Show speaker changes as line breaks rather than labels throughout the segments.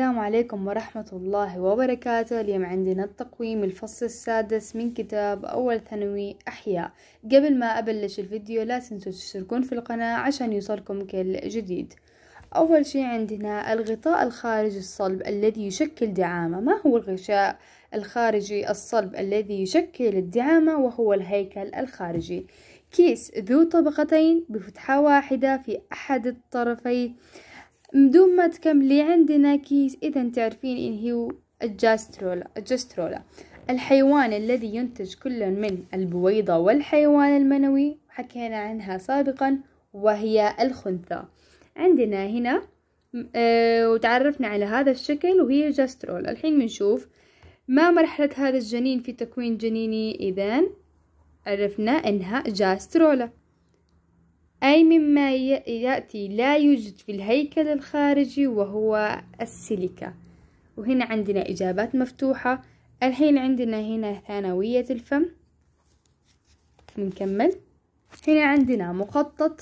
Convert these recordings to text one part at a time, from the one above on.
السلام عليكم ورحمة الله وبركاته اليوم عندنا التقويم الفصل السادس من كتاب أول ثانوي أحياء قبل ما أبلش الفيديو لا تنسوا تشتركون في القناة عشان يوصلكم كل جديد أول شي عندنا الغطاء الخارجي الصلب الذي يشكل دعامة ما هو الغشاء الخارجي الصلب الذي يشكل الدعامة وهو الهيكل الخارجي كيس ذو طبقتين بفتحة واحدة في أحد الطرفين بدون ما تكملي عندنا كيس اذا تعرفين ان هو الجاسترولا الجاسترولا الحيوان الذي ينتج كل من البويضة والحيوان المنوي حكينا عنها سابقا وهي الخنثى عندنا هنا آه وتعرفنا على هذا الشكل وهي جاسترول الحين بنشوف ما مرحلة هذا الجنين في تكوين جنيني إذا عرفنا إنها جاسترولا أي مما يأتي لا يوجد في الهيكل الخارجي وهو السيليكا وهنا عندنا إجابات مفتوحة الحين عندنا هنا ثانوية الفم نكمل هنا عندنا مخطط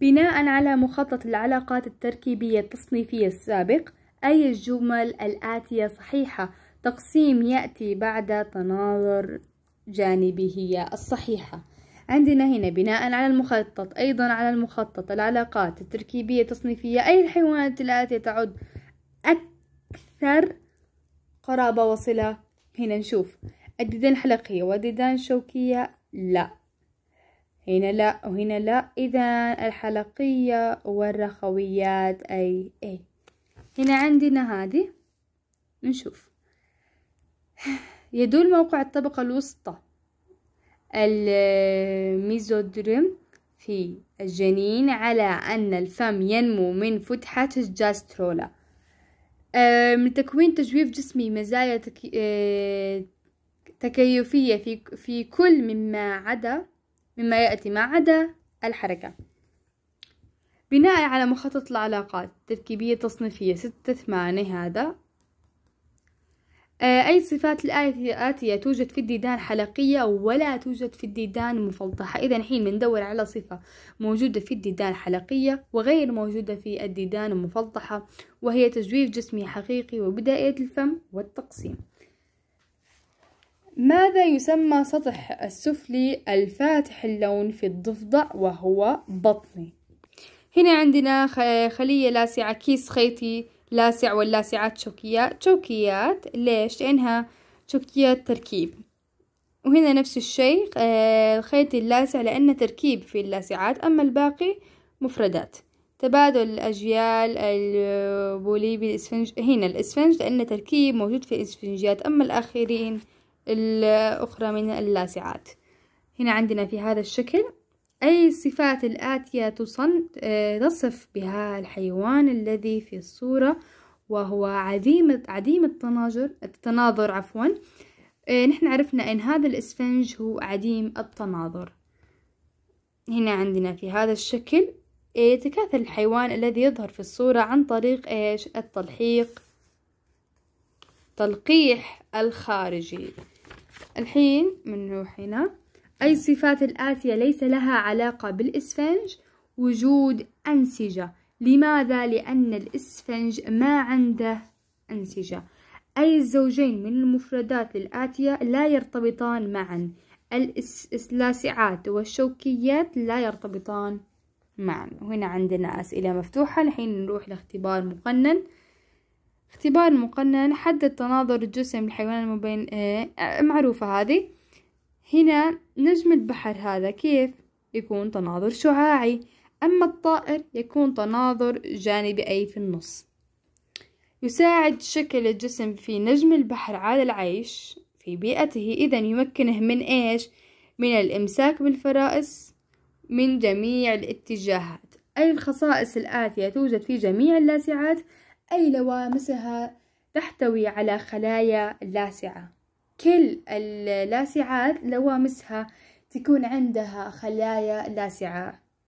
بناء على مخطط العلاقات التركيبية التصنيفية السابق أي الجمل الآتية صحيحة تقسيم يأتي بعد تناظر جانبه الصحيحة عندنا هنا بناء على المخطط أيضا على المخطط العلاقات التركيبية التصنيفية أي الحيوانات التي تعد أكثر قرابة وصلة هنا نشوف الديدان الحلقية والديدان الشوكية لا هنا لا وهنا لا إذا الحلقية والرخويات أي أي هنا عندنا هذه نشوف يدل موقع الطبقة الوسطى الميزودرم في الجنين على أن الفم ينمو من فتحة الجاسترولا من تكوين تجويف جسمي مزايا أه، تكيفية في, في كل مما عدا مما يأتي ما عدا الحركة بناء على مخطط العلاقات تركيبية تصنيفية ستة ثمانية هذا آه، أي صفات الآتية توجد في الديدان حلقية ولا توجد في الديدان مفلطحة إذا الحين بندور على صفة موجودة في الديدان حلقية وغير موجودة في الديدان المفلطحة وهي تجويف جسمي حقيقي وبداية الفم والتقسيم ماذا يسمى سطح السفلي الفاتح اللون في الضفدع وهو بطني هنا عندنا خلية لاسعة كيس خيطي لاسع واللاسعات شوكيات شوكيات ليش لأنها شوكيات تركيب وهنا نفس الشيء آه، الخيط اللاسع لأنه تركيب في اللاسعات أما الباقي مفردات تبادل الأجيال البوليبي الإسفنج هنا الإسفنج لأنه تركيب موجود في الإسفنجيات أما الآخرين الأخرى من اللاسعات هنا عندنا في هذا الشكل أي الصفات الآتية تصن آه، تصف بها الحيوان الذي في الصورة وهو عديم عديم التناظر التناظر عفوا آه، نحن عرفنا أن هذا الإسفنج هو عديم التناظر هنا عندنا في هذا الشكل آه، يتكاثر الحيوان الذي يظهر في الصورة عن طريق إيش التلحيق تلقيح الخارجي الحين بنروح هنا أي الصفات الآتية ليس لها علاقة بالإسفنج وجود أنسجة لماذا؟ لأن الإسفنج ما عنده أنسجة أي الزوجين من المفردات الآتية لا يرتبطان معا اللاسعات والشوكيات لا يرتبطان معا هنا عندنا أسئلة مفتوحة الحين نروح لاختبار مقنن اختبار مقنن حدد تناظر الجسم الحيوان المبين آه، معروفة هذه هنا نجم البحر هذا كيف يكون تناظر شعاعي أما الطائر يكون تناظر جانبي أي في النص يساعد شكل الجسم في نجم البحر على العيش في بيئته إذا يمكنه من إيش؟ من الإمساك بالفرائس من جميع الاتجاهات أي الخصائص الآتية توجد في جميع اللاسعات أي لوامسها تحتوي على خلايا لاسعة كل اللاسعات لوامسها تكون عندها خلايا لاسعة